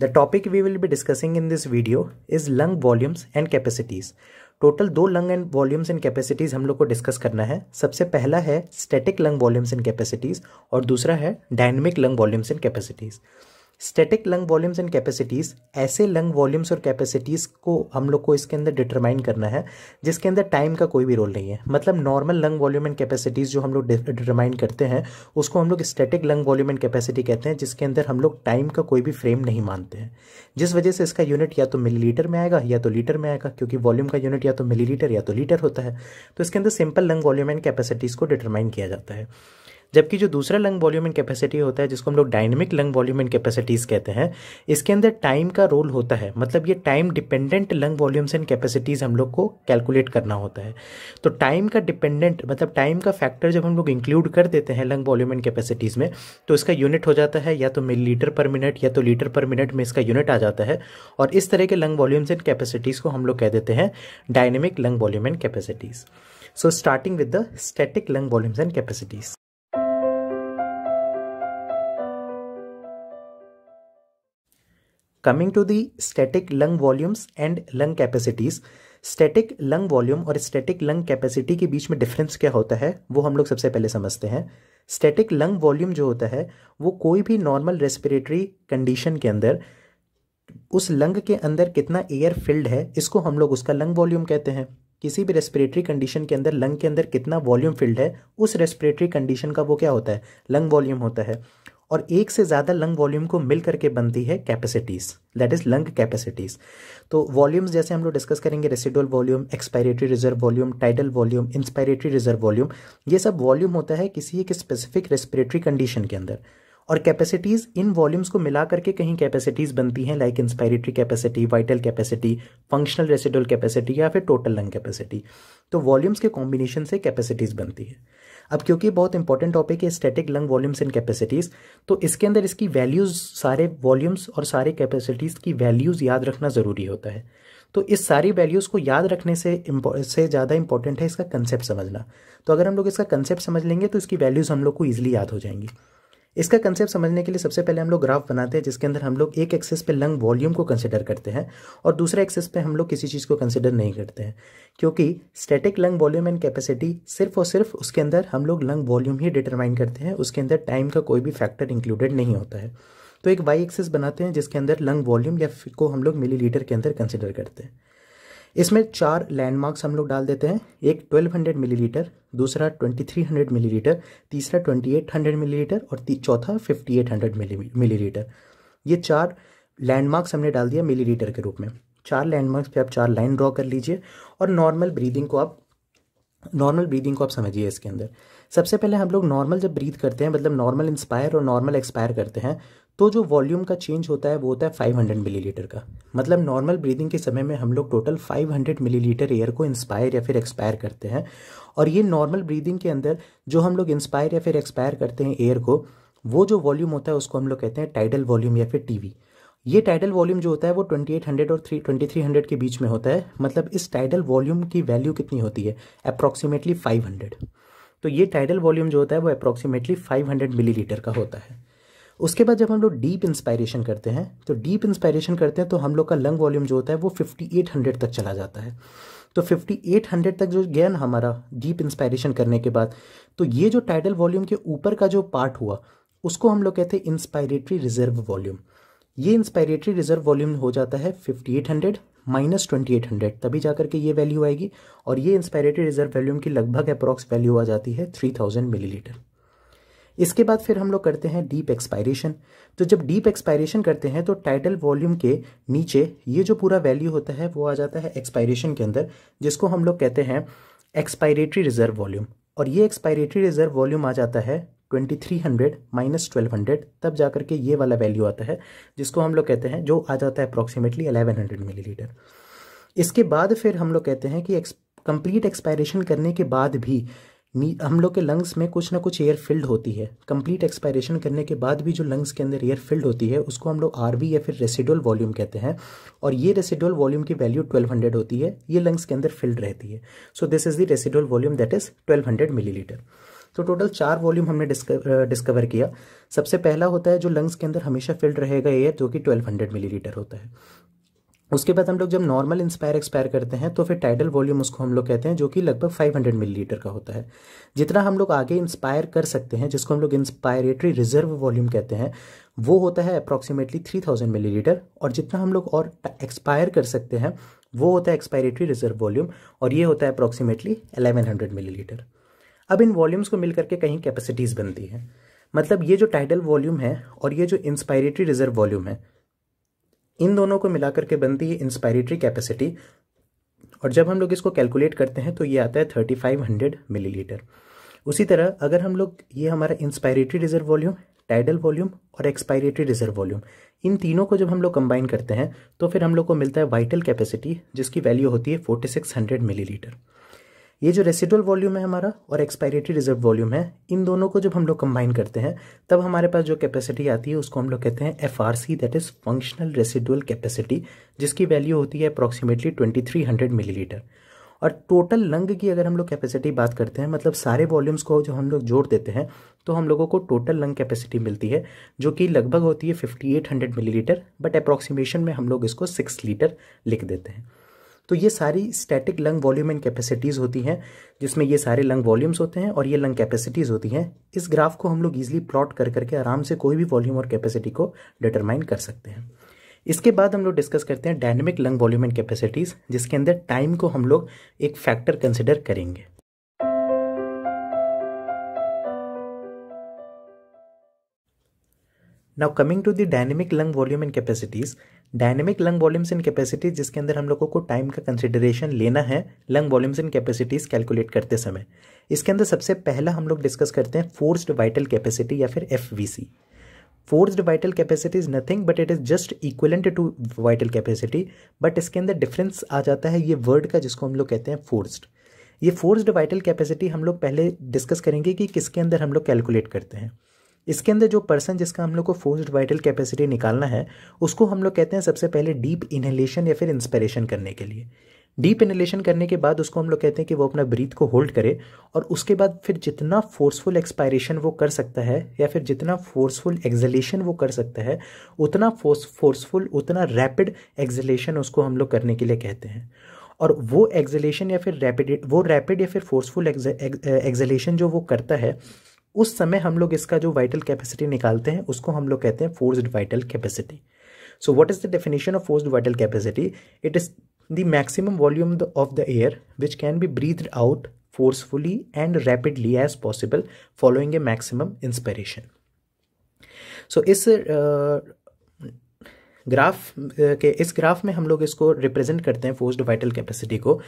The topic we will be discussing in this video is lung volumes and capacities total दो lung and volumes and capacities हम लोग को discuss करना है सबसे पहला है static lung volumes and capacities और दूसरा है dynamic lung volumes and capacities static lung volumes and capacities ऐसे लंग वॉल्यूम्स और कैपेसिटीज़ को हम लोग को इसके अंदर डिटरमाइन करना है जिसके अंदर टाइम का कोई भी रोल नहीं है मतलब normal lung volume and capacities जो हम लोग डिटरमाइन करते हैं उसको हम लोग static lung volume and capacity कहते हैं जिसके अंदर हम लोग टाइम का कोई भी फ्रेम नहीं मानते हैं जिस वजह से इसका यूनिट या तो लीटर में आएगा या तो लीटर में आएगा क्योंकि वॉल्यूम का यूनिट या तो लीटर या तो लीटर होता है तो इसके अंदर simple lung volume and capacities को डिटरमाइन किया जाता है जबकि जो दूसरा लंग वॉल्यूम एंड कैपेसिटी होता है जिसको हम लोग dynamic lung volume and capacities कहते हैं इसके अंदर टाइम का रोल होता है मतलब ये time dependent lung volumes and capacities हम लोग को कैलकुलेट करना होता है तो टाइम का डिपेंडेंट मतलब टाइम का फैक्टर जब हम लोग इंक्लूड कर देते हैं लंग वॉल्यूम एंड कैपेसिटीज़ में तो इसका यूनिट हो जाता है या तो लीटर पर मिनट या तो लीटर पर मिनट में इसका यूनिट आ जाता है और इस तरह के लंग वॉल्यूम्स एंड कैपेसिटीज़ को हम लोग कह देते हैं dynamic lung volume and capacities so starting with the static lung volumes and capacities coming to the static lung volumes and lung capacities static lung volume और स्टेटिक लंग कैपेसिटी के बीच में डिफरेंस क्या होता है वो हम लोग सबसे पहले समझते हैं स्टेटिक लंग वॉल्यूम जो होता है वो कोई भी नॉर्मल रेस्पिरेटरी कंडीशन के अंदर उस लंग के अंदर कितना एयर फिल्ड है इसको हम लोग उसका लंग वॉल्यूम कहते हैं किसी भी रेस्पिरेटरी कंडीशन के अंदर लंग के अंदर कितना वॉल्यूम फिल्ड है उस रेस्पिरेटरी कंडीशन का वो क्या होता है लंग वॉल्यूम होता है और एक से ज़्यादा लंग वॉल्यूम को मिल करके बनती है capacities that is lung capacities तो वॉल्यूम्स जैसे हम लोग डिस्कस करेंगे residual volume expiratory reserve volume tidal volume inspiratory reserve volume ये सब वॉल्यूम होता है किसी एक स्पेसिफिक रेस्पिरेटरी कंडीशन के अंदर और कैपेसिटीज़ इन वॉल्यूम्स को मिला करके कहीं कैपेसिटीज़ बनती हैं like inspiratory capacity vital capacity functional residual capacity या फिर टोटल लंग कैपेसिटी तो वॉल्यूम्स के कॉम्बिनेशन से कैपेसिटीज़ बनती है अब क्योंकि बहुत इंपॉर्टेंट टॉपिक है static lung volumes and capacities तो इसके अंदर इसकी वैल्यूज़ सारे वॉल्यूम्स और सारे कैपेसिटीज़ की वैल्यूज़ याद रखना ज़रूरी होता है तो इस सारी वैल्यूज़ को याद रखने से से ज़्यादा इंपॉर्टेंट है इसका कंसेप्ट समझना तो अगर हम लोग इसका कंसेप्ट समझ लेंगे तो इसकी वैल्यूज़ हम लोग को ईजिली याद हो जाएंगी इसका कंसेप्ट समझने के लिए सबसे पहले हम लोग ग्राफ बनाते हैं जिसके अंदर हम लोग एक एक्सेस पे लंग वॉल्यूम को कंसिडर करते हैं और दूसरे एक्सेस पे हम लोग किसी चीज़ को कंसिडर नहीं करते हैं क्योंकि static lung volume and capacity सिर्फ और सिर्फ उसके अंदर हम लोग लंग वॉल्यूम ही डिटरमाइन करते हैं उसके अंदर टाइम का कोई भी फैक्टर इंक्लूडेड नहीं होता है तो एक वाई एक्सेस बनाते हैं जिसके अंदर लंग वॉल्यूम या को हम लोग मिली के अंदर कंसिडर करते हैं इसमें चार लैंडमार्क्स हम लोग डाल देते हैं एक 1200 मिलीलीटर दूसरा 2300 मिलीलीटर तीसरा 2800 मिलीलीटर और चौथा 5800 मिलीलीटर ये चार लैंडमार्क्स हमने डाल दिया मिलीलीटर के रूप में चार लैंडमार्क्स पे आप चार लाइन ड्रॉ कर लीजिए और नॉर्मल ब्रीदिंग को आप नॉर्मल ब्रीदिंग को आप समझिए इसके अंदर सबसे पहले हम लोग नॉर्मल जब ब्रीथ करते हैं मतलब नॉर्मल इंस्पायर और नॉर्मल एक्सपायर करते हैं तो जो वॉल्यूम का चेंज होता है वो होता है 500 मिलीलीटर का मतलब नॉर्मल ब्रीदिंग के समय में हम लोग टोटल 500 मिलीलीटर एयर को इंस्पायर या फिर एक्सपायर करते हैं और ये नॉर्मल ब्रीदिंग के अंदर जो हम लोग इंस्पायर या फिर एक्सपायर करते हैं एयर को वो जो वॉल्यूम होता है उसको हम लोग कहते हैं टाइडल वॉल्यूम या फिर टी ये टाइडल वॉल्यूम जो होता है वो 2800 और 3 2300 के बीच में होता है मतलब इस टाइडल वॉल्यूम की वैल्यू कितनी होती है अप्रॉक्सीमेटली 500 तो ये टाइडल वॉल्यूम जो होता है वो अप्रॉक्सीमेटली 500 मिलीलीटर का होता है उसके बाद जब हम लोग डीप इंस्पायरेशन करते हैं तो डीप इंस्पायरेशन करते हैं तो हम लोग का लंग वॉल्यूम जो होता है वो 5800 तक चला जाता है तो 5800 तक जो गया ना हमारा डीप इंस्पायरेशन करने के बाद तो ये जो टाइडल वॉल्यूम के ऊपर का जो पार्ट हुआ उसको हम लोग कहते हैं इंस्पायरेटरी रिजर्व वॉल्यूम ये इंस्पायरेटरी रिजर्व वॉल्यूम हो जाता है 5800 माइनस 2800 तभी जाकर के ये वैल्यू आएगी और ये इंस्पायरेटरी रिजर्व वॉल्यूम की लगभग अप्रॉक्स वैल्यू आ जाती है 3000 मिलीलीटर इसके बाद फिर हम लोग करते हैं डीप एक्सपायरेशन तो जब डीप एक्सपायरेशन करते हैं तो टाइटल वॉल्यूम के नीचे ये जो पूरा वैल्यू होता है वो आ जाता है एक्सपायरेशन के अंदर जिसको हम लोग कहते हैं एक्सपायरेटरी रिजर्व वॉल्यूम और ये एक्सपायरेटरी रिजर्व वॉल्यूम आ जाता है 2300 माइनस 1200 तब जा करके ये वाला वैल्यू आता है जिसको हम लोग कहते हैं जो आ जाता है अप्रॉक्सीमेटली 1100 मिलीलीटर इसके बाद फिर हम लोग कहते हैं कि कंप्लीट एक्सपायरेशन करने के बाद भी हम लोग के लंग्स में कुछ ना कुछ एयर फिल्ड होती है कंप्लीट एक्सपायरेशन करने के बाद भी जो लंग्स के अंदर एयर फिल्ड होती है उसको हम लोग आर या फिर रेसिडुअल वॉल्यूम कहते हैं और ये रेसिडुअल वॉल्यूम की वैल्यू 1200 होती है ये लंग्स के अंदर फिल्ड रहती है so this is the residual volume that is twelve hundred तो टोटल चार वॉल्यूम हमने डिस्कवर uh, किया सबसे पहला होता है जो लंग्स के अंदर हमेशा फिल्ड रहेगा एयर जो कि 1200 मिलीलीटर होता है उसके बाद हम लोग जब नॉर्मल इंस्पायर एक्सपायर करते हैं तो फिर टाइडल वॉल्यूम उसको हम लोग कहते हैं जो कि लगभग 500 मिलीलीटर का होता है जितना हम लोग आगे इंस्पायर कर सकते हैं जिसको हम लोग इंस्पायरेटरी रिजर्व वॉल्यूम कहते हैं वो होता है अप्रॉक्सीमेटली 3000 मिलीलीटर और जितना हम लोग और एक्सपायर कर सकते हैं वो होता है एक्सपायरेटरी रिजर्व वॉल्यूम और ये होता है अप्रॉक्सीमेटली एलेवन मिलीलीटर अब इन वॉल्यूम्स को मिल करके कहीं कैपेसिटीज़ बनती हैं मतलब ये जो टाइडल वॉल्यूम है और ये जो इंस्पायरेटरी रिजर्व वॉल्यूम है इन दोनों को मिला करके बनती है इंस्पायरेटरी कैपेसिटी और जब हम लोग इसको कैलकुलेट करते हैं तो ये आता है थर्टी फाइव हंड्रेड मिलीलीटर उसी तरह अगर हम लोग ये हमारा inspiratory reserve volume tidal volume और एक्सपायरेटरी रिजर्व वॉल्यूम इन तीनों को जब हम लोग कंबाइन करते हैं तो फिर हम लोग को मिलता है वाइटल कैपेसिटी जिसकी वैल्यू होती है फोर्टी सिक्स हंड्रेड मिलीलीटर ये जो रेसिडुअल वॉल्यूम है हमारा और एक्सपायरेटरी रिजर्व वॉल्यूम है इन दोनों को जब हम लोग कंबाइन करते हैं तब हमारे पास जो कैपेसिटी आती है उसको हम लोग कहते हैं F R C that is functional residual capacity जिसकी वैल्यू होती है approximately twenty three hundred millilitre और टोटल लंग की अगर हम लोग कैपेसिटी बात करते हैं मतलब सारे वॉल्यूम्स को जो हम लोग जोड़ देते हैं तो हम लोगों को टोटल लंग कैपेसिटी मिलती है जो कि लगभग होती है fifty eight hundred millilitre but approximation में हम लोग इसको सिक्स लीटर लिख देते हैं तो ये सारी static lung volume and capacities होती हैं जिसमें ये सारे लंग वॉल्यूम्स होते हैं और ये लंग कैपेसिटीज़ होती हैं इस ग्राफ को हम लोग ईजिली प्लॉट कर करके आराम से कोई भी वॉल्यूम और कैपेसिटी को डिटरमाइन कर सकते हैं इसके बाद हम लोग डिस्कस करते हैं dynamic lung volume and capacities जिसके अंदर टाइम को हम लोग एक फैक्टर कंसिडर करेंगे now coming to the dynamic lung volume and capacities dynamic lung volumes and capacities जिसके अंदर हम लोगों को टाइम का कंसिडरेशन लेना है lung volumes and capacities calculate करते समय इसके अंदर सबसे पहला हम लोग डिस्कस करते हैं फोर्स्ड वाइटल कैपेसिटी या फिर F V C forced vital capacity is nothing but it is just equivalent to vital capacity but इसके अंदर डिफरेंस आ जाता है ये वर्ड का जिसको हम लोग कहते हैं फोर्स्ड ये फोर्स्ड वाइटल कैपेसिटी हम लोग पहले डिस्कस करेंगे कि किसके अंदर हम लोग कैलकुलेट करते हैं इसके अंदर जो पर्सन जिसका हम लोग को फोर्स्ड वाइटल कैपेसिटी निकालना है उसको हम लोग कहते हैं सबसे पहले डीप इनहेलेशन या फिर इंस्पिरेशन करने के लिए डीप इनहेलेशन करने के बाद उसको हम लोग कहते हैं कि वो अपना ब्रीथ को होल्ड करे और उसके बाद फिर जितना फोर्सफुल एक्सपायरेशन वो कर सकता है या फिर जितना फोर्सफुल एक्जलेशन वो कर सकता है उतना फोर्सफुल उतना रैपिड एक्जलेशन उसको हम लोग करने के लिए कहते हैं और वो एक्जलेशन या फिर रैपिड वो रैपिड या फिर फोर्सफुल एक्जलेशन जो वो करता है उस समय हम लोग इसका जो वाइटल कैपेसिटी निकालते हैं उसको हम लोग कहते हैं forced vital capacity so what is the definition of forced vital capacity it is the maximum volume of the air which can be breathe out forcefully and rapidly as possible following a maximum inspiration so इस graph के इस graph में हम लोग इसको represent करते हैं forced vital capacity को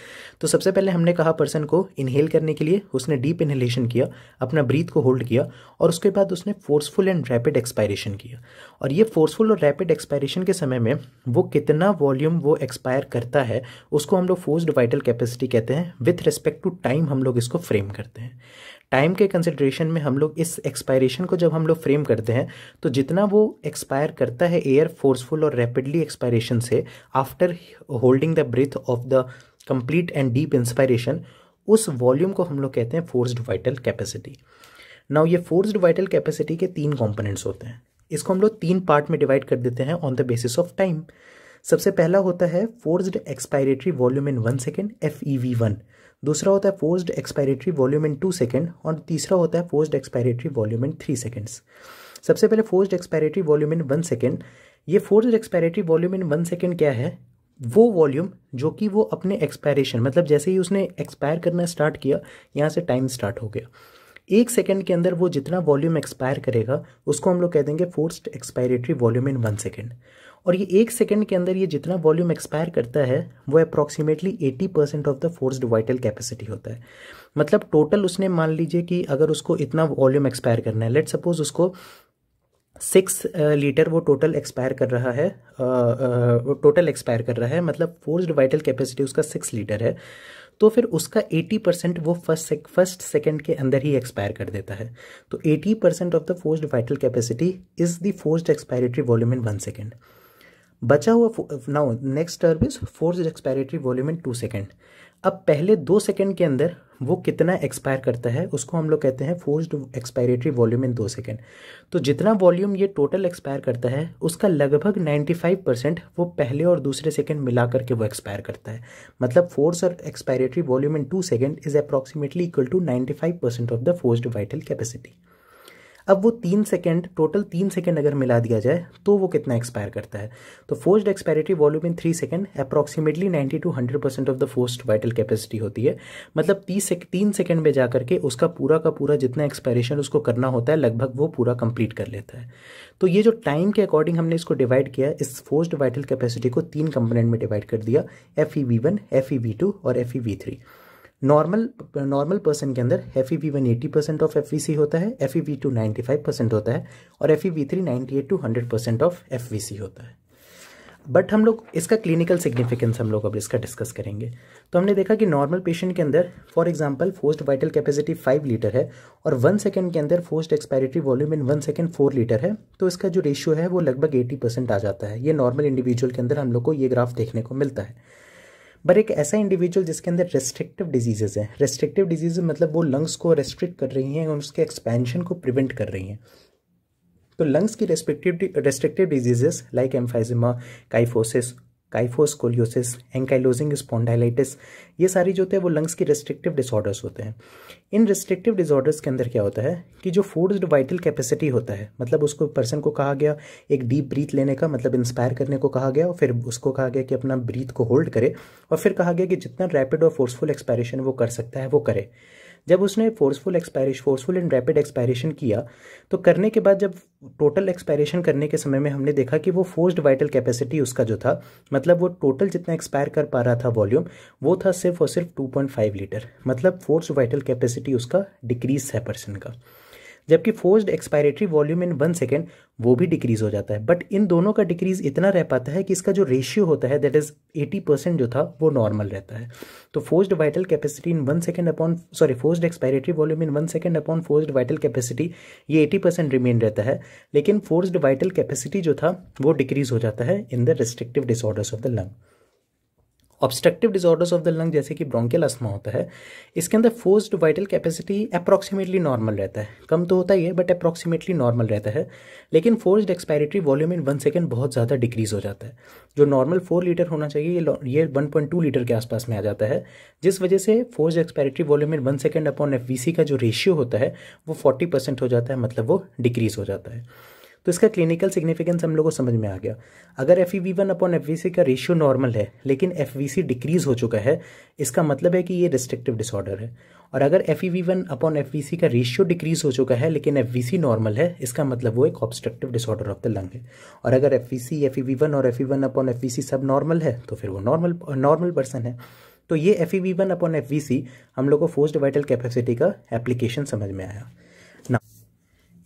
तो सबसे पहले हमने कहा पर्सन को इनहेल करने के लिए उसने डीप इनहेलेशन किया अपना ब्रीथ को होल्ड किया और उसके बाद उसने फोर्सफुल एंड रैपिड एक्सपायरेशन किया और ये फोर्सफुल और रैपिड एक्सपायरेशन के समय में वो कितना वॉल्यूम वो एक्सपायर करता है उसको हम लोग फोर्स्ड वाइटल कैपेसिटी कहते हैं विथ रिस्पेक्ट टू टाइम हम लोग इसको फ्रेम करते हैं टाइम के कंसिड्रेशन में हम लोग इस एक्सपायरेशन को जब हम लोग फ्रेम करते हैं तो जितना वो एक्सपायर करता है एयर फोर्सफुल और रैपिडली एक्सपायरेशन से after holding the breath of the complete and deep inspiration उस वॉल्यूम को हम लोग कहते हैं फोर्स्ड वाइटल कैपेसिटी नाउ ये फोर्स्ड वाइटल कैपेसिटी के तीन कॉम्पोनेंट्स होते हैं इसको हम लोग तीन पार्ट में डिवाइड कर देते हैं on the basis of time सबसे पहला होता है forced expiratory volume in one second F E V one दूसरा होता है forced expiratory volume in two second और तीसरा होता है forced expiratory volume in three seconds सबसे पहले forced expiratory volume in one second ये forced expiratory volume in one second क्या है वो वॉल्यूम जो कि वो अपने एक्सपायरेशन मतलब जैसे ही उसने एक्सपायर करना स्टार्ट किया यहाँ से टाइम स्टार्ट हो गया एक सेकेंड के अंदर वो जितना वॉल्यूम एक्सपायर करेगा उसको हम लोग कह देंगे forced expiratory volume in one second और ये एक सेकेंड के अंदर ये जितना वॉल्यूम एक्सपायर करता है वो approximately 80 percent of the force vital capacity होता है मतलब टोटल उसने मान लीजिए कि अगर उसको इतना वॉल्यूम एक्सपायर करना है लेट सपोज उसको सिक्स लीटर uh, वो टोटल एक्सपायर कर रहा है टोटल uh, uh, एक्सपायर कर रहा है मतलब फोर्स्ड वाइटल कैपेसिटी उसका सिक्स लीटर है तो फिर उसका 80 परसेंट वो फर्स्ट फर्स्ट सेकेंड के अंदर ही एक्सपायर कर देता है तो 80 percent of the forced vital capacity is the forced expiratory volume in one second बचा हुआ now next term is force expiratory volume in two second अब पहले दो सेकेंड के अंदर वो कितना एक्सपायर करता है उसको हम लोग कहते हैं फोर्स्ड एक्सपायरेटरी वॉल्यूम इन दो सेकेंड तो जितना वॉल्यूम ये टोटल एक्सपायर करता है उसका लगभग 95 परसेंट वो पहले और दूसरे सेकेंड मिला करके वो एक्सपायर करता है मतलब फोर्स और expiratory volume in two second is approximately equal to 95 percent of the forced vital capacity अब वो तीन सेकेंड टोटल तीन सेकेंड अगर मिला दिया जाए तो वो कितना एक्सपायर करता है तो forced expiratory volume in three second approximately ninety to hundred percent of the forced vital capacity होती है मतलब तीस से, तीन सेकेंड में जाकर के उसका पूरा का पूरा जितना एक्सपायरेशन उसको करना होता है लगभग वो पूरा कंप्लीट कर लेता है तो ये जो टाइम के अकॉर्डिंग हमने इसको डिवाइड किया इस फोर्स्ड वाइटल कैपेसिटी को तीन कंपोनेंट में डिवाइड कर दिया F E V one F E V two और F E V three normal normal person के अंदर F E V one eighty percent of F V C होता है F E V two ninety five percent होता है और F E V three ninety eight to hundred percent of F V C होता है but हम लोग इसका क्लिनिकल सिग्निफिकेंस हम लोग अब इसका डिस्कस करेंगे तो हमने देखा कि नॉर्मल पेशेंट के अंदर for example forced vital capacity five litre है और वन सेकेंड के अंदर forced expiratory volume in one second four litre है तो इसका जो रेशियो है वो लगभग एटी परसेंट आ जाता है ये नॉर्मल इंडिविजुअल के अंदर हम लोग को ये ग्राफ देखने को मिलता है बट एक ऐसा इंडिविजुअल जिसके अंदर रेस्ट्रिक्टिव डिजीजेज हैं रेस्ट्रिक्टिव डिजीज मतलब वो लंग्स को रेस्ट्रिक्ट कर रही हैं और उसके एक्सपेंशन को प्रिवेंट कर रही हैं तो लंग्स की restrictive restrictive diseases like emphysema kyphosis kyphoscoliosis ankylosing spondylitis ये सारी जो होते हैं वो लंग्स की रेस्ट्रिक्टिव डिसऑर्डर्स होते हैं इन रेस्ट्रिक्टिव डिसऑर्डर्स के अंदर क्या होता है कि जो फोर्स्ड वाइटल कैपेसिटी होता है मतलब उसको पर्सन को कहा गया एक डीप ब्रीथ लेने का मतलब इंस्पायर करने को कहा गया और फिर उसको कहा गया कि अपना ब्रीथ को होल्ड करे और फिर कहा गया कि जितना रैपिड और फोर्सफुल एक्सपायरेशन वो कर सकता है वो करे जब उसने forceful expiration forceful and rapid expiration किया तो करने के बाद जब टोटल एक्सपायरेशन करने के समय में हमने देखा कि वो फोर्स्ड वाइटल कैपेसिटी उसका जो था मतलब वो टोटल जितना एक्सपायर कर पा रहा था वॉल्यूम वो था सिर्फ और सिर्फ टू लीटर मतलब फोर्स वाइटल कैपेसिटी उसका डिक्रीज है पर्सन का जबकि forced expiratory volume in one second वो भी डिक्रीज हो जाता है बट इन दोनों का डिक्रीज इतना रह पाता है कि इसका जो रेशियो होता है दैट इज एटी परसेंट जो था वो नॉर्मल रहता है तो forced vital capacity in one second upon sorry forced expiratory volume in one second upon forced vital capacity ये एटी परसेंट रिमेन रहता है लेकिन फोर्स्ड वाइटल कैपेसिटी जो था वो डिक्रीज हो जाता है in the restrictive disorders of the lung obstructive disorders of the lung जैसे कि ब्रोंकियल अस्मा होता है इसके अंदर forced vital capacity approximately normal रहता है कम तो होता ही है बट अप्रॉक्सीमेटली नॉर्मल रहता है लेकिन forced expiratory volume in one second बहुत ज़्यादा डिक्रीज़ हो जाता है जो नॉर्मल फोर लीटर होना चाहिए ये वन पॉइंट टू लीटर के आसपास में आ जाता है जिस वजह से force expiratory volume in one second upon F का जो रेशियो होता है वो फोर्टी परसेंट हो जाता है मतलब वो डिक्रीज़ हो जाता है तो इसका क्लिनिकल सिग्निफिकेंस हम लोग को समझ में आ गया अगर F E V one upon F V C का रेशियो नॉर्मल है लेकिन एफ वी सी डिक्रीज़ हो चुका है इसका मतलब है कि ये रिस्ट्रिक्टिव डिसऑर्डर है और अगर F E V one upon F V C का रेशियो डिक्रीज़ हो चुका है लेकिन एफ वी सी नॉर्मल है इसका मतलब वो एक obstructive disorder of the lung है और अगर F V C F E V one और F E one upon F V C सब नॉर्मल है तो फिर वो नॉर्मल नॉर्मल पर्सन है तो ये F E V one upon F V C हम लोग को फोर्स्ड वाइटल कैपेसिटी का एप्लीकेशन समझ में आया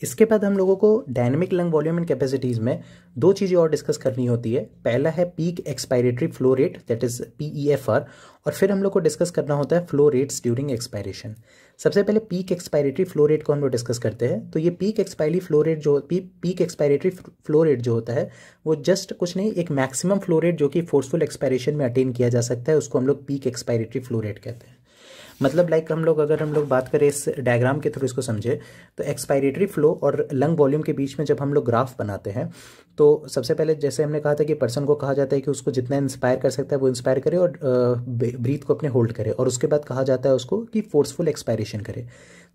इसके बाद हम लोगों को dynamic lung volume and capacities में दो चीज़ें और डिस्कस करनी होती है पहला है peak expiratory flow rate that is P E F R और फिर हम लोग को डिस्कस करना होता है फ्लो रेट्स ड्यूरिंग एक्सपायरेशन सबसे पहले पीक एक्सपायरेटरी फ्लो रेट को हम लोग डिस्कस करते हैं तो ये पीक एक्सपायरी फ्लो रेट जो P, peak expiratory flow rate जो होता है वो जस्ट कुछ नहीं एक मैक्सिमम फ्लो रेट जो कि फोर्सफुल एक्सपायरेशन में अटेन किया जा सकता है उसको हम लोग पीक एक्सपायरेटरी फ्लो रेट कहते हैं मतलब लाइक हम लोग अगर हम लोग बात करें इस डायग्राम के थ्रू इसको समझे तो एक्सपायरेटरी फ्लो और लंग वॉल्यूम के बीच में जब हम लोग ग्राफ बनाते हैं तो सबसे पहले जैसे हमने कहा था कि पर्सन को कहा जाता है कि उसको जितना इंस्पायर कर सकता है वो इंस्पायर करे और ब्रीथ को अपने होल्ड करे और उसके बाद कहा जाता है उसको कि फोर्सफुल एक्सपायरेशन करे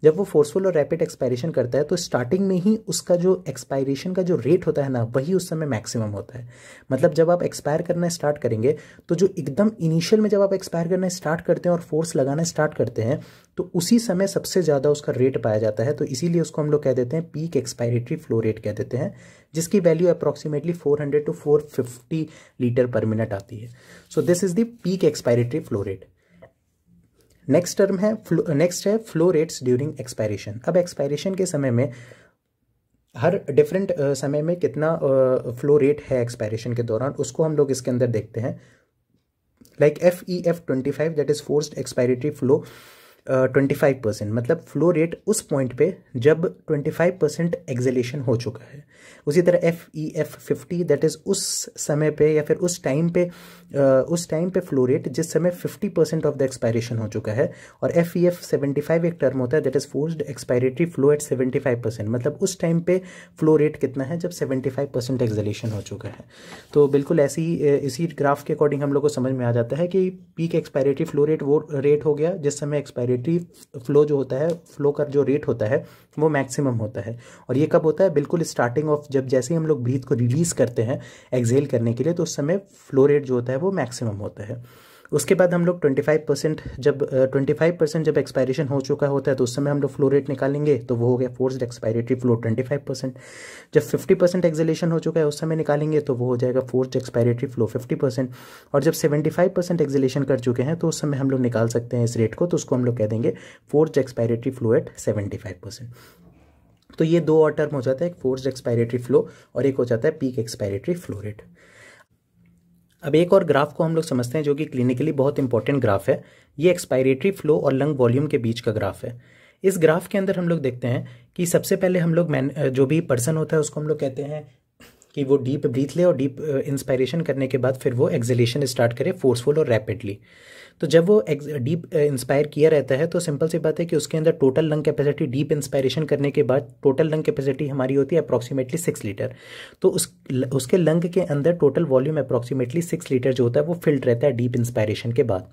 जब वो फोर्सफुल और रैपिड एक्सपायरेशन करता है तो स्टार्टिंग में ही उसका जो एक्सपायरेशन का जो रेट होता है ना वही उस समय मैक्सिमम होता है मतलब जब आप एक्सपायर करना स्टार्ट करेंगे तो जो एकदम इनिशियल में जब आप एक्सपायर करना स्टार्ट करते हैं और फोर्स लगाना स्टार्ट करते हैं तो उसी समय सबसे ज़्यादा उसका रेट पाया जाता है तो इसीलिए उसको हम लोग कह देते हैं पीक एक्सपायरेटरी फ्लो रेट कह देते हैं जिसकी value approximately 400 to 450 litre per minute आती है so this is the peak expiratory flow rate next term है नेक्स्ट है फ्लो रेट्स ड्यूरिंग एक्सपायरेशन अब एक्सपायरेशन के समय में हर डिफरेंट समय में कितना फ्लो रेट है एक्सपायरेशन के दौरान उसको हम लोग इसके अंदर देखते हैं like F E F twenty five that is forced expiratory flow twenty five percent मतलब फ्लो रेट उस पॉइंट पे जब ट्वेंटी फाइव परसेंट एक्जलेशन हो चुका है उसी तरह F E F fifty that is उस समय पे या फिर उस टाइम पे उस टाइम पे फ्लो रेट जिस समय fifty percent of the expiration हो चुका है और F E F seventy five एक टर्म होता है that is forced expiratory flow at seventy five percent मतलब उस टाइम पे फ्लो रेट कितना है जब सेवेंटी फाइव परसेंट एक्जलेशन हो चुका है तो बिल्कुल ऐसी इसी ग्राफ के अकॉर्डिंग हम लोग को समझ में आ जाता है कि पीक एक्सपायरेटरी फ्लो रेट वो रेट हो गया जिस समय एक्सपायरेटरी नेगेटिव फ्लो जो होता है फ्लो का जो रेट होता है वो मैक्सिमम होता है और ये कब होता है बिल्कुल स्टार्टिंग ऑफ जब जैसे ही हम लोग ब्रीथ को रिलीज़ करते हैं एक्जेल करने के लिए तो उस समय फ्लो रेट जो होता है वो मैक्सिमम होता है उसके बाद हम लोग 25 परसेंट जब ट्वेंटी फाइव परसेंट जब एक्सपायरेशन हो चुका होता है तो उस समय हम लोग फ्लो रेट निकालेंगे तो वो हो गया फोर्स एक्सपायरेटरी फ्लो 25 परसेंट जब 50 परसेंट एक्जलेशन हो चुका है उस समय निकालेंगे तो वो हो जाएगा फोर्स एक्सपायरेटरी फ्लो 50 परसेंट और जब 75 परसेंट एक्जलेशन कर चुके हैं तो उस समय हम लोग निकाल सकते हैं इस रेट को तो उसको हम लोग कह देंगे force expiratory flow at seventy तो ये दो और टर्म हो जाता है एक फोर्स एक्सपायरेटरी फ्लो और एक हो जाता है पीक एक्सपायरेटरी फ्लो रेट अब एक और ग्राफ को हम लोग समझते हैं जो कि क्लिनिकली बहुत इंपॉर्टेंट ग्राफ है ये एक्सपायरेटरी फ्लो और लंग वॉल्यूम के बीच का ग्राफ है इस ग्राफ के अंदर हम लोग देखते हैं कि सबसे पहले हम लोग मैन जो भी पर्सन होता है उसको हम लोग कहते हैं कि वो डीप ब्रीथ ले और डीप इंस्पायरेशन uh, करने के बाद फिर वो एक्जलेशन स्टार्ट करे फोर्सफुल और रैपिडली तो जब वो डीप इंस्पायर uh, किया रहता है तो सिंपल सी बात है कि उसके अंदर total lung capacity deep inspiration करने के बाद टोटल लंग कैपेसिटी हमारी होती है अप्रॉक्सीमेटली सिक्स लीटर तो उस उसके लंग के अंदर total volume approximately six litre जो होता है वो फिल्ड रहता है डीप इंस्पायरेशन के बाद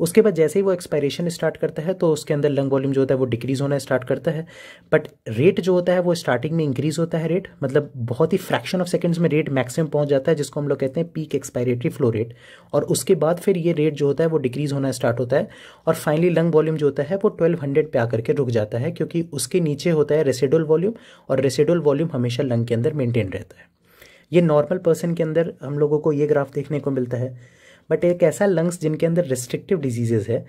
उसके बाद जैसे ही वो एक्सपायरेशन स्टार्ट करता है तो उसके अंदर लंग वॉल्यूम जो होता है वो डिक्रीज़ होना स्टार्ट करता है बट रेट जो होता है वो स्टार्टिंग में इंक्रीज़ होता है रेट मतलब बहुत ही फ्रैक्शन ऑफ सेकंड्स में रेट मैक्सिमम पहुंच जाता है जिसको हम लोग कहते हैं पीक एक्सपायरेटरी फ्लो रेट और उसके बाद फिर ये रेट जो होता है वो डिक्रीज़ होना स्टार्ट होता है और फाइनली लंग वॉल्यूम जो होता है वो ट्वेल्व हंड्रेड पे आकर के रुक जाता है क्योंकि उसके नीचे होता है रेसिडोल वॉल्यूम और रेसिडोल वॉल्यूम हमेशा लंग के अंदर मेंटेन रहता है ये नॉर्मल पर्सन के अंदर हम लोगों को ये ग्राफ देखने को मिलता है बट एक ऐसा लंग्स जिनके अंदर रिस्ट्रिक्टिव डिजीजेज है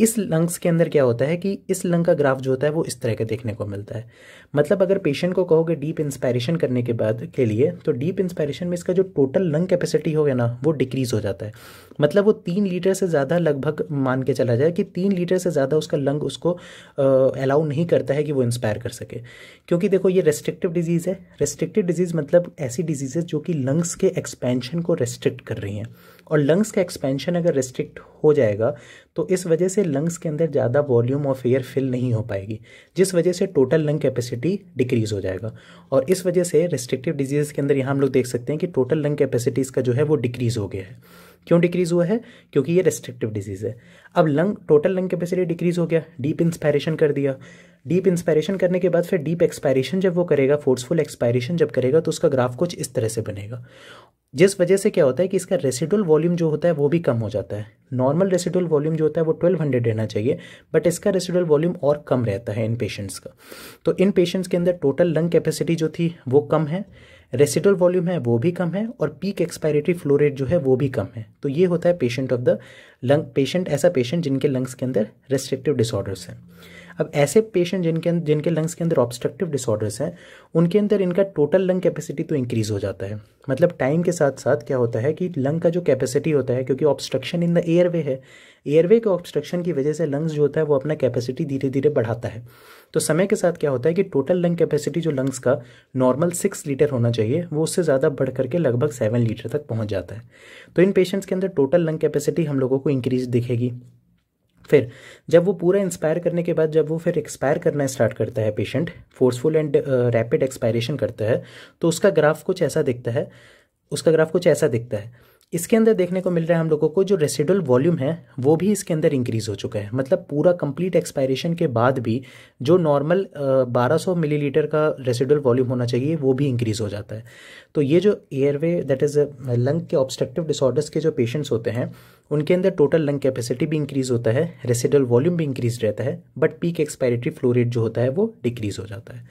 इस लंग्स के अंदर क्या होता है कि इस लंग का ग्राफ जो होता है वो इस तरह का देखने को मिलता है मतलब अगर पेशेंट को कहोगे डीप इंस्पायरेशन करने के बाद के लिए तो डीप इंस्पायरेशन में इसका जो टोटल लंग कैपेसिटी हो गया ना वो डिक्रीज़ हो जाता है मतलब वो तीन लीटर से ज़्यादा लगभग मान के चला जाए कि तीन लीटर से ज़्यादा उसका लंग उसको अलाउ नहीं करता है कि वो इंस्पायर कर सके क्योंकि देखो ये रेस्ट्रिक्टिव डिजीज़ है रेस्ट्रिक्टिव डिजीज़ मतलब ऐसी डिजीजेज जो कि लंग्स के एक्सपेंशन को रेस्ट्रिक्ट कर रही हैं और लंग्स का एक्सपेंशन अगर रिस्ट्रिक्ट हो जाएगा तो इस वजह से लंग्स के अंदर ज़्यादा वॉल्यूम ऑफ एयर फिल नहीं हो पाएगी जिस वजह से टोटल लंग कैपेसिटी डिक्रीज़ हो जाएगा और इस वजह से रिस्ट्रिक्टिव डिजीज़ के अंदर यहाँ हम लोग देख सकते हैं कि टोटल लंग कैपेसिटीज़ का जो है वो डिक्रीज़ हो गया है क्यों डिक्रीज़ हुआ है क्योंकि ये रेस्ट्रिक्टिव डिजीज़ है अब lung total lung capacity decrease हो गया डीप इंस्पायरेशन कर दिया डीप इंस्पायरेशन करने के बाद फिर डीप एक्सपायरेशन जब वो करेगा फोर्सफुल एक्सपायरेशन जब करेगा तो उसका ग्राफ कुछ इस तरह से बनेगा जिस वजह से क्या होता है कि इसका रेसिडुअल वॉल्यूम जो होता है वो भी कम हो जाता है नॉर्मल रेसिडुअल वॉल्यूम जो होता है वो 1200 रहना चाहिए बट इसका रेसिडुअल वॉल्यूम और कम रहता है इन पेशेंट्स का तो इन पेशेंट्स के अंदर टोटल लंग कैपेसिटी जो थी वो कम है रेसिडुअल वॉल्यूम है वो भी कम है और पीक एक्सपायरेटरी फ्लो रेट जो है वो भी कम है तो ये होता है patient of the lung patient ऐसा पेशेंट जिनके लंग्स के अंदर रेस्ट्रिक्टिव डिसऑर्डर्स हैं अब ऐसे पेशेंट जिनके अं-, जिनके लंग्स के अंदर ऑब्स्ट्रक्टिव डिसऑर्डर्स हैं उनके अंदर इनका टोटल लंग कैपेसिटी तो इंक्रीज़ हो जाता है मतलब टाइम के साथ साथ क्या होता है कि लंग का जो कैपेसिटी होता है क्योंकि ऑब्स्ट्रक्शन इन द एयरवे है एयरवे के ऑब्स्ट्रक्शन की वजह से लंग्स जो होता है वो अपना कैपेसिटी धीरे धीरे बढ़ाता है तो समय के साथ क्या होता है कि टोटल लंग कैपेसिटी जो लंग्स का नॉर्मल सिक्स लीटर होना चाहिए वो उससे ज़्यादा बढ़ करके लगभग सेवन लीटर तक पहुँच जाता है तो इन पेशेंट्स के अंदर टोटल लंग कैपेसिटी हम लोगों को इंक्रीज दिखेगी फिर जब वो पूरा इंस्पायर करने के बाद जब वो फिर एक्सपायर करना स्टार्ट करता है patient forceful and rapid expiration करता है तो उसका ग्राफ कुछ ऐसा दिखता है उसका ग्राफ कुछ ऐसा दिखता है इसके अंदर देखने को मिल रहा है हम लोगों को जो रेसिडुअल वॉल्यूम है वो भी इसके अंदर इंक्रीज़ हो चुका है मतलब पूरा कंप्लीट एक्सपायरेशन के बाद भी जो नॉर्मल 1200 मिलीलीटर का रेसिडुअल वॉल्यूम होना चाहिए वो भी इंक्रीज़ हो जाता है तो ये जो एयरवे दैट इज़ लंग के ऑब्स्ट्रक्टिव डिसऑर्डर्स के जो पेशेंट्स होते हैं उनके अंदर टोटल लंग कैपेसिटी भी इंक्रीज़ होता है रेसिडल वॉल्यूम भी इंक्रीज रहता है बट पीक एक्सपायरेटरी फ्लोरेट जो होता है वो डिक्रीज़ हो जाता है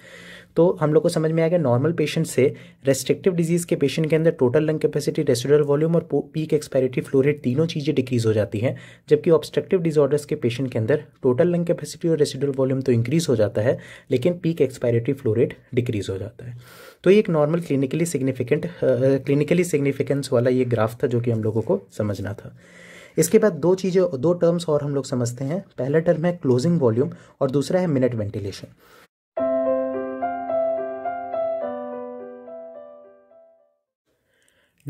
तो हम लोग को समझ में आ गया नॉर्मल पेशेंट से रेस्ट्रिक्टिव डिजीज़ के पेशेंट के अंदर total lung capacity residual volume और पीक एक्सपायरिटी फ्लोरेट तीनों चीज़ें डिक्रीज़ हो जाती हैं जबकि ऑब्स्ट्रक्टिव डिजॉर्डर्स के पेशेंट के अंदर टोटल लंग कैपेसिटी और रेस्टोरल वॉल्यूम तो इंक्रीज़ हो जाता है लेकिन पीक एक्सपायरेटरी फ्लोरेट डिक्रीज़ हो जाता है तो ये एक normal clinically significant clinically significance वाला ये ग्राफ था जो कि हम लोगों को समझना था इसके बाद दो चीज़ें दो टर्म्स और हम लोग समझते हैं पहला टर्म है क्लोजिंग वॉल्यूम और दूसरा है मिनट वेंटिलेशन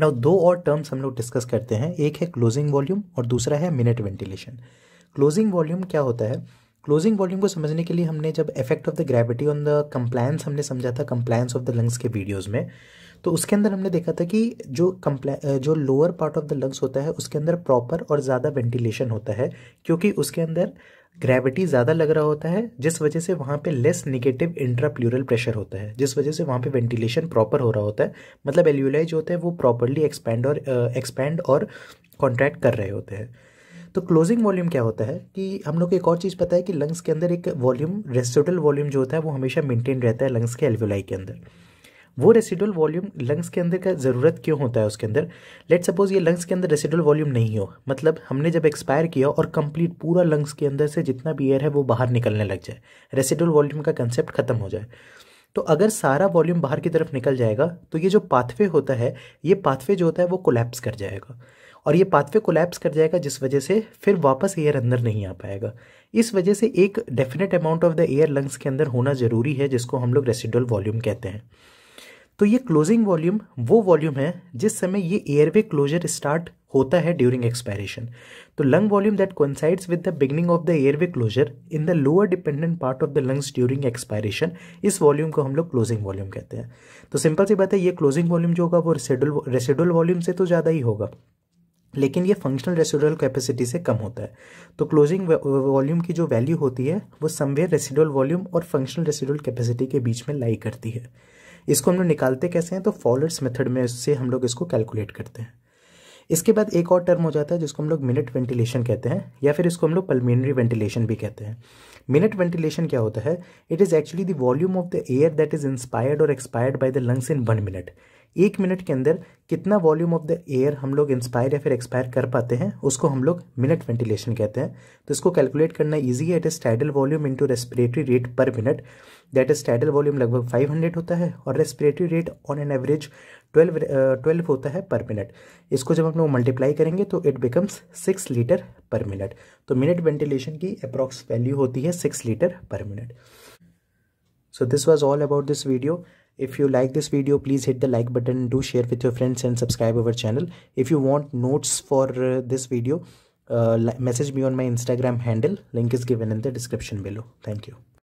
नाउ दो और टर्म्स हम लोग डिस्कस करते हैं एक है क्लोजिंग वॉल्यूम और दूसरा है मिनट वेंटिलेशन क्लोजिंग वॉल्यूम क्या होता है क्लोजिंग वॉल्यूम को समझने के लिए हमने जब effect of the gravity on the compliance हमने समझा था कंप्लायंस ऑफ द लंग्स के वीडियोस में तो उसके अंदर हमने देखा था कि जो कंप्ला जो lower part of the lungs होता है उसके अंदर प्रॉपर और ज़्यादा वेंटिलेशन होता है क्योंकि उसके अंदर ग्रेविटी ज़्यादा लग रहा होता है जिस वजह से वहाँ पे लेस निगेटिव इंट्राप्ल्यूरल प्रेशर होता है जिस वजह से वहाँ पे वेंटिलेशन प्रॉपर हो रहा होता है मतलब एल्यूलाई जो होता है वो प्रॉपरली एक्सपेंड और एक्सपेंड और कॉन्ट्रैक्ट कर रहे होते हैं तो क्लोजिंग वॉल्यूम क्या होता है कि हम लोग को एक और चीज़ पता है कि लंग्स के अंदर एक वॉल्यूम रेसिडुअल वॉल्यूम जो होता है वो हमेशा मेंटेन रहता है लंग्स के एल्वोलाई के अंदर वो रेसिडुअल वॉल्यूम लंग्स के अंदर का ज़रूरत क्यों होता है उसके अंदर लेट सपोज ये लंग्स के अंदर रेसिडुअल वॉल्यूम नहीं हो मतलब हमने जब एक्सपायर किया और कंप्लीट पूरा लंग्स के अंदर से जितना भी एयर है वो बाहर निकलने लग जाए रेसिडुअल वॉल्यूम का कंसेप्ट ख़त्म हो जाए तो अगर सारा वॉल्यूम बाहर की तरफ निकल जाएगा तो ये जो पाथवे होता है ये पाथवे जो होता है वो कोलैप्स कर जाएगा और ये पाथवे कोलैप्स कर जाएगा जिस वजह से फिर वापस एयर अंदर नहीं आ पाएगा इस वजह से एक definite amount of the air lungs के अंदर होना ज़रूरी है जिसको हम लोग रेसिडुअल वॉल्यूम कहते हैं तो ये क्लोजिंग वॉल्यूम वो वॉल्यूम है जिस समय ये एयरवे क्लोजर स्टार्ट होता है ड्यूरिंग एक्सपायरेशन तो lung volume that coincides with the beginning of the airway closure in the lower dependent part of the lungs during expiration इस वॉल्यूम को हम लोग क्लोजिंग वॉल्यूम कहते हैं तो सिंपल सी बात है ये क्लोजिंग वॉल्यूम जो होगा वो रेसिडुअल रेसिडुअल वॉल्यूम से तो ज़्यादा ही होगा लेकिन ये फंक्शनल रेसिडुअल कैपेसिटी से कम होता है तो क्लोजिंग वॉल्यूम की जो वैल्यू होती है वो समवेयर रेसिडुअल वॉल्यूम और फंक्शनल रेसिडुअल कैपेसिटी के बीच में लाई करती है इसको हम लोग निकालते कैसे हैं तो फॉलर्स मेथड में से हम लोग इसको कैलकुलेट करते हैं इसके बाद एक और टर्म हो जाता है जिसको हम लोग मिनट वेंटिलेशन कहते हैं या फिर इसको हम लोग पल्मिनरी वेंटिलेशन भी कहते हैं मिनट वेंटिलेशन क्या होता है it is actually the volume of the air that is inspired और expired by the lungs in one minute एक मिनट के अंदर कितना वॉल्यूम ऑफ द एयर हम लोग इंस्पायर या फिर एक्सपायर कर पाते हैं उसको हम लोग मिनट वेंटिलेशन कहते हैं तो इसको कैलकुलेट करना ईजी है it is tidal volume into respiratory rate per minute that is tidal volume लगभग 500 होता है और respiratory rate on an average 12 12 होता है पर मिनट इसको जब हम लोग मल्टीप्लाई करेंगे तो it becomes 6 litre per minute तो मिनट वेंटिलेशन की अप्रॉक्स वैल्यू होती है 6 litre per minute so this was all about this video If you like this video, please hit the like button, do share with your friends and subscribe our channel. If you want notes for uh, this video, uh, message me on my Instagram handle. Link is given in the description below. Thank you.